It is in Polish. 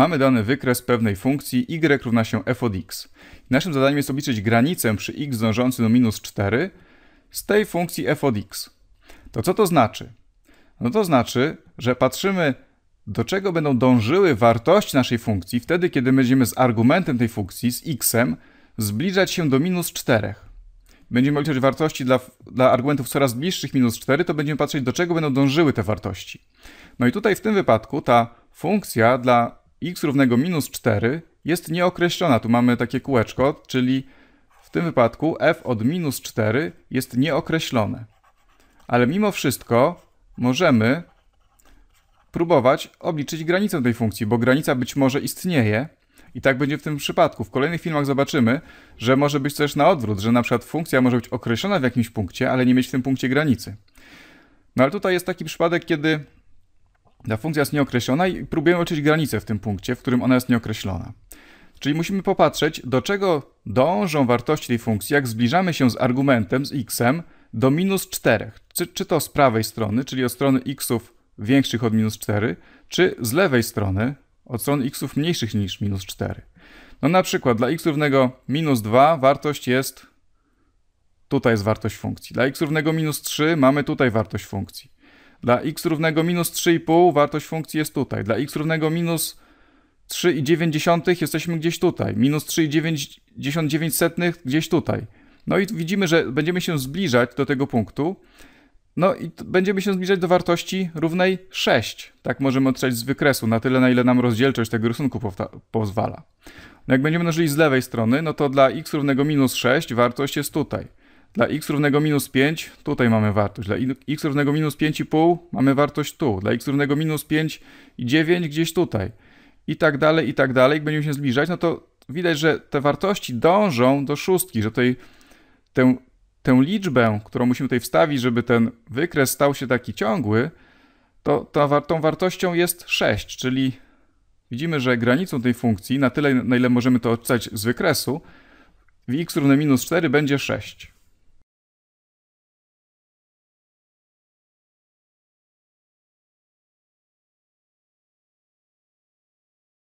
Mamy dany wykres pewnej funkcji y równa się f od x. Naszym zadaniem jest obliczyć granicę przy x dążący do minus 4 z tej funkcji f od x. To co to znaczy? No to znaczy, że patrzymy do czego będą dążyły wartości naszej funkcji wtedy, kiedy będziemy z argumentem tej funkcji, z xem, zbliżać się do minus 4. Będziemy obliczać wartości dla, dla argumentów coraz bliższych minus 4, to będziemy patrzeć, do czego będą dążyły te wartości. No i tutaj w tym wypadku ta funkcja dla x równego minus 4 jest nieokreślona. Tu mamy takie kółeczko, czyli w tym wypadku f od minus 4 jest nieokreślone. Ale mimo wszystko możemy próbować obliczyć granicę tej funkcji, bo granica być może istnieje i tak będzie w tym przypadku. W kolejnych filmach zobaczymy, że może być też na odwrót, że na przykład funkcja może być określona w jakimś punkcie, ale nie mieć w tym punkcie granicy. No ale tutaj jest taki przypadek, kiedy ta funkcja jest nieokreślona i próbujemy oczyć granicę w tym punkcie, w którym ona jest nieokreślona. Czyli musimy popatrzeć, do czego dążą wartości tej funkcji, jak zbliżamy się z argumentem, z x do minus 4. Czy, czy to z prawej strony, czyli od strony xów większych od minus 4, czy z lewej strony, od strony xów mniejszych niż minus 4. No na przykład dla x równego minus 2 wartość jest, tutaj jest wartość funkcji. Dla x równego minus 3 mamy tutaj wartość funkcji. Dla x równego minus 3,5 wartość funkcji jest tutaj. Dla x równego minus 3,9 jesteśmy gdzieś tutaj. Minus 3,99 gdzieś tutaj. No i widzimy, że będziemy się zbliżać do tego punktu. No i będziemy się zbliżać do wartości równej 6. Tak możemy odczytać z wykresu, na tyle na ile nam rozdzielczość tego rysunku pozwala. No jak będziemy mnożyli z lewej strony, no to dla x równego minus 6 wartość jest tutaj. Dla x równego minus 5, tutaj mamy wartość. Dla x równego minus 5,5 mamy wartość tu. Dla x równego minus 5 i 9 gdzieś tutaj. I tak dalej, i tak dalej. Jak będziemy się zbliżać, no to widać, że te wartości dążą do szóstki, że tutaj tę, tę liczbę, którą musimy tutaj wstawić, żeby ten wykres stał się taki ciągły, to, to tą wartością jest 6, czyli widzimy, że granicą tej funkcji, na tyle, na ile możemy to odczytać z wykresu, w x równe minus 4 będzie 6.